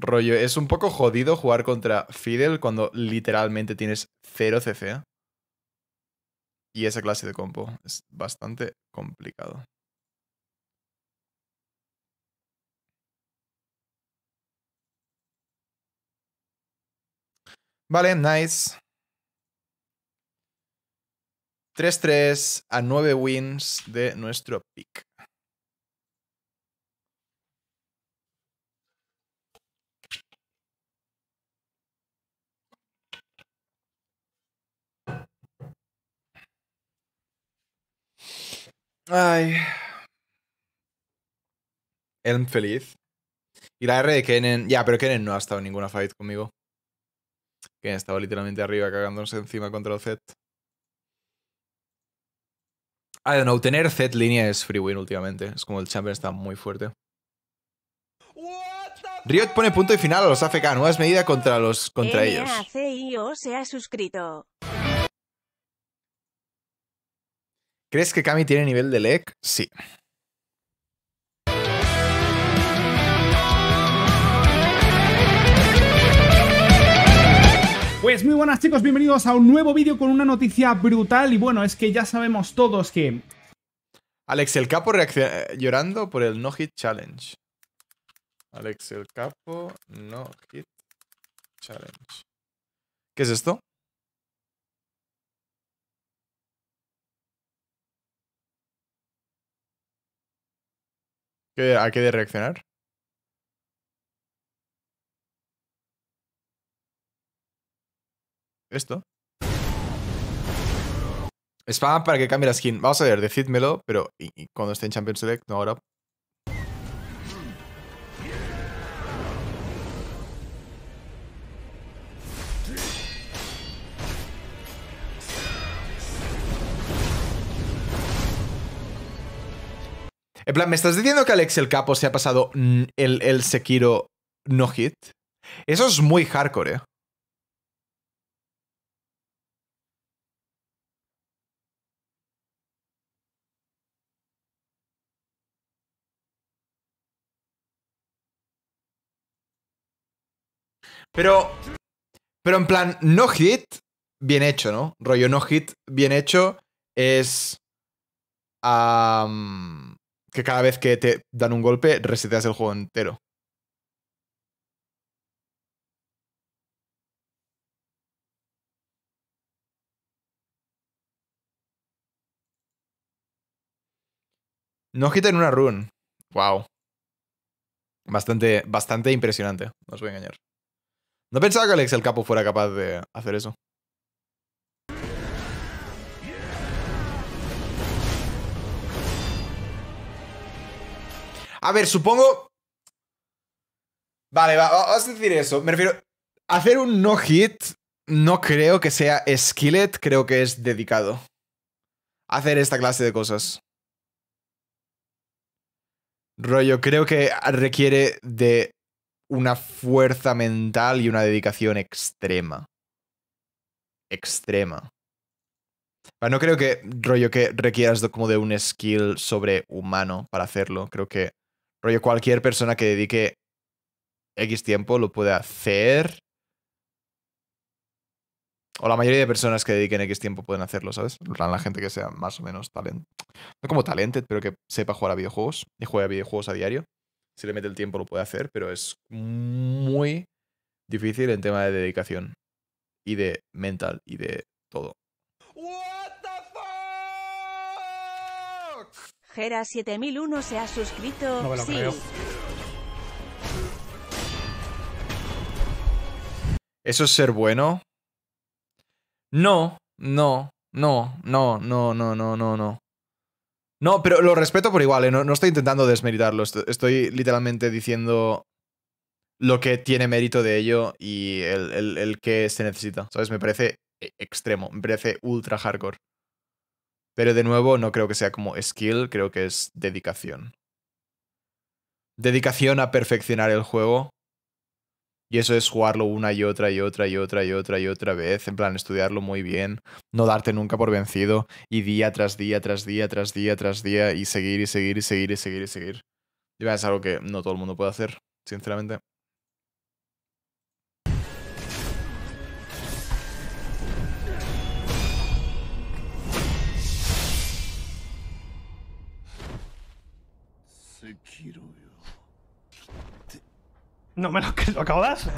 Rollo, es un poco jodido jugar contra Fidel cuando literalmente tienes 0 CC. Y esa clase de compo es bastante complicado. Vale, nice. 3-3 a 9 wins de nuestro pick. Ay. Elm feliz. Y la R de Kennen. Ya, pero Kennen no ha estado en ninguna fight conmigo. Kennen estaba literalmente arriba cagándose encima contra el Z. I don't know, tener Z línea es free win últimamente. Es como el champion está muy fuerte. Riot pone punto y final a los AFK, nuevas medidas contra los contra ellos. se ha suscrito. ¿Crees que Kami tiene nivel de LEC? Sí. Pues muy buenas chicos, bienvenidos a un nuevo vídeo con una noticia brutal y bueno, es que ya sabemos todos que... Alex el Capo eh, llorando por el No Hit Challenge. Alex el Capo No Hit Challenge. ¿Qué es esto? ¿A qué de reaccionar? Esto. Spam para que cambie la skin. Vamos a ver, decídmelo, pero cuando esté en Champions Select, no ahora, En plan, ¿me estás diciendo que Alex el Capo se ha pasado el, Sekiro no hit? Eso es muy hardcore, ¿eh? Pero. Pero en plan, no hit, bien hecho, ¿no? Rollo no hit, bien hecho, es que cada vez que te dan un golpe reseteas el juego entero. No quitan una run. Wow. Bastante, bastante impresionante. No os voy a engañar. No pensaba que Alex el Capo fuera capaz de hacer eso. A ver, supongo. Vale, vas a decir eso. Me refiero. Hacer un no hit no creo que sea skillet, creo que es dedicado. Hacer esta clase de cosas. Rollo, creo que requiere de una fuerza mental y una dedicación extrema. Extrema. no creo que, rollo, que requieras como de un skill sobrehumano para hacerlo. Creo que Rollo, cualquier persona que dedique X tiempo lo puede hacer. O la mayoría de personas que dediquen X tiempo pueden hacerlo, ¿sabes? La gente que sea más o menos talent. No como talented, pero que sepa jugar a videojuegos y juega a videojuegos a diario. Si le mete el tiempo lo puede hacer, pero es muy difícil en tema de dedicación y de mental y de todo. 7001 se ha suscrito. ¿Eso es ser bueno? No, no, no, no, no, no, no, no, no. No, pero lo respeto por igual, ¿eh? no, estoy intentando desmeritarlo, estoy, literalmente diciendo lo que tiene mérito de ello y el, el que se necesita, ¿sabes? Me parece e-, extremo, me parece ultra hardcore. Pero de nuevo, no creo que sea como skill, creo que es dedicación. Dedicación a perfeccionar el juego. Y eso es jugarlo una y otra y otra y otra y otra y otra vez. En plan, estudiarlo muy bien, no darte nunca por vencido. Y día tras día, tras día, tras día, tras día. Y seguir y seguir y seguir y seguir y seguir. es algo que no todo el mundo puede hacer, sinceramente. No me lo que lo acabas.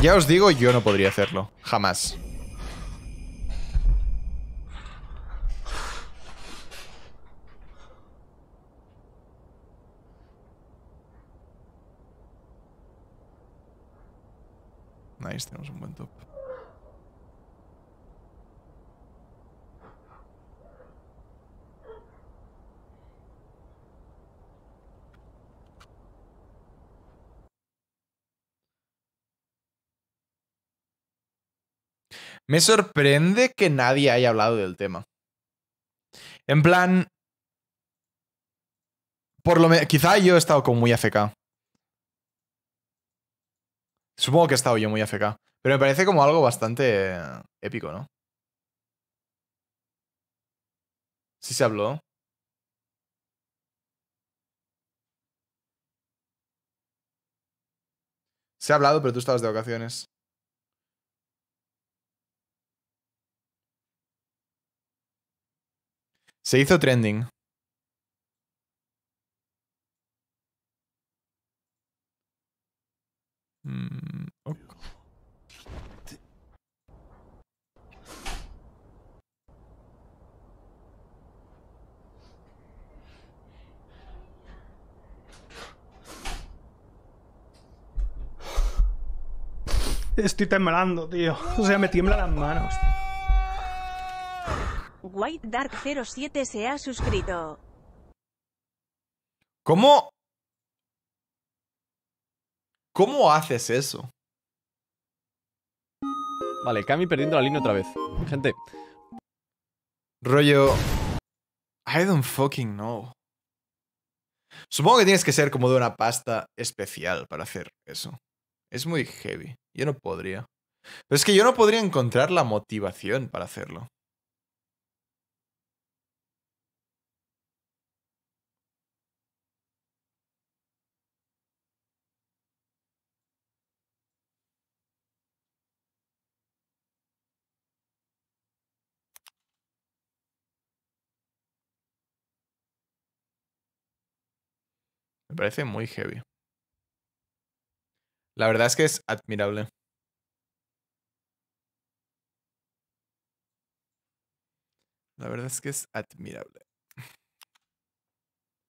Ya os digo, yo no podría hacerlo. Jamás. Nice, tenemos un buen top. Me sorprende que nadie haya hablado del tema. En plan. Por lo Quizá yo he estado como muy AFK. Supongo que he estado yo muy AFK. Pero me parece como algo bastante épico, ¿no? Sí se habló. Se ha hablado, pero tú estabas de vacaciones. Se hizo trending. Mm, Estoy temblando, tío. O sea, me tiemblan las manos. White Dark 07 se ha suscrito. ¿Cómo? ¿Cómo haces eso? Vale, Cami perdiendo la línea otra vez. Gente. Rollo... I don't fucking know. Supongo que tienes que ser como de una pasta especial para hacer eso. Es muy heavy. Yo no podría. Pero es que yo no podría encontrar la motivación para hacerlo. Me parece muy heavy. La verdad es que es admirable. La verdad es que es admirable.